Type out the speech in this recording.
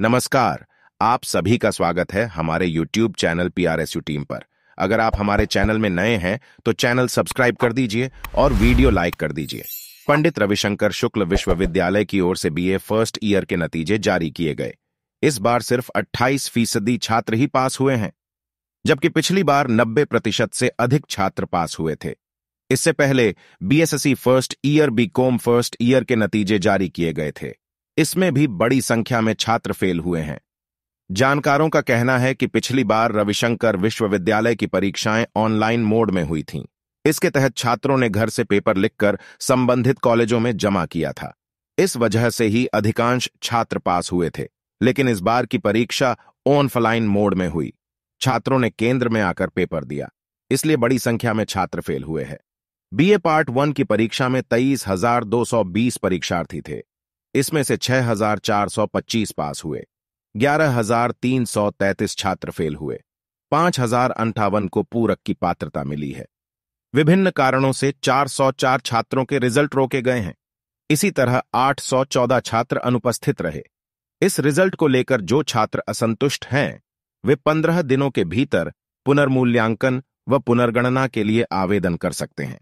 नमस्कार आप सभी का स्वागत है हमारे YouTube चैनल पीआरएसयू टीम पर अगर आप हमारे चैनल में नए हैं तो चैनल सब्सक्राइब कर दीजिए और वीडियो लाइक कर दीजिए पंडित रविशंकर शुक्ल विश्वविद्यालय की ओर से बीए फर्स्ट ईयर के नतीजे जारी किए गए इस बार सिर्फ 28 फीसदी छात्र ही पास हुए हैं जबकि पिछली बार 90 प्रतिशत से अधिक छात्र पास हुए थे इससे पहले BSSC first year B first year के नतीजे जारी किए गए थे इसमें भी बड़ी संख्या में छात्र फेल हुए हैं जानकारों का कहना है कि पिछली बार रविशंकर विश्वविद्यालय की परीक्षाएं ऑनलाइन मोड में हुई थीं। इसके तहत छात्रों ने घर से पेपर लिखकर संबंधित कॉलेजों में जमा किया था इस वजह से ही अधिकांश छात्र पास हुए थे लेकिन इस बार की परीक्षा ऑनफलाइन मोड में हुई छात्रों ने केंद्र में आकर पेपर दिया इसलिए बड़ी संख्या में छात्र फेल हुए हैं बीए पार्ट वन की परीक्षा में तेईस हजार दो सौ बीस परीक्षार्थी थे इसमें से 6,425 पास हुए 11,333 छात्र फेल हुए पांच हजार अंठावन को पूरक की पात्रता मिली है विभिन्न कारणों से 404 छात्रों के रिजल्ट रोके गए हैं इसी तरह 814 छात्र अनुपस्थित रहे इस रिजल्ट को लेकर जो छात्र असंतुष्ट हैं वे 15 दिनों के भीतर पुनर्मूल्यांकन व पुनर्गणना के लिए आवेदन कर सकते हैं